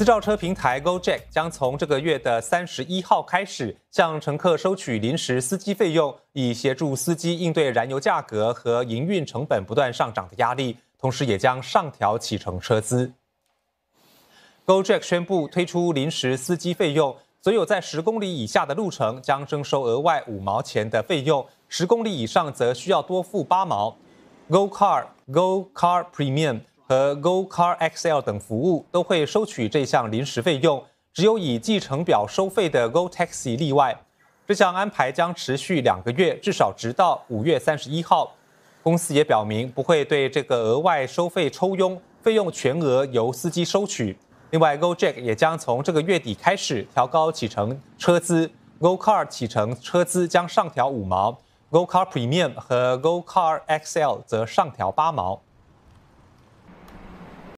私造车平台 GoJack 将从这个月的三十一号开始向乘客收取临时司机费用，以协助司机应对燃油价格和营运成本不断上涨的压力，同时也将上调启程车资。GoJack 宣布推出临时司机费用，所有在十公里以下的路程将征收额外五毛钱的费用，十公里以上则需要多付八毛。GoCar GoCar Premium。和 Go Car XL 等服务都会收取这项临时费用，只有以计程表收费的 Go Taxi 例外。这项安排将持续两个月，至少直到五月三十一号。公司也表明不会对这个额外收费抽佣，费用全额由司机收取。另外，Go Jack 也将从这个月底开始调高启程车资，Go Car 启程车资将上调五毛，Go Car Premium 和 Go Car XL 则上调八毛。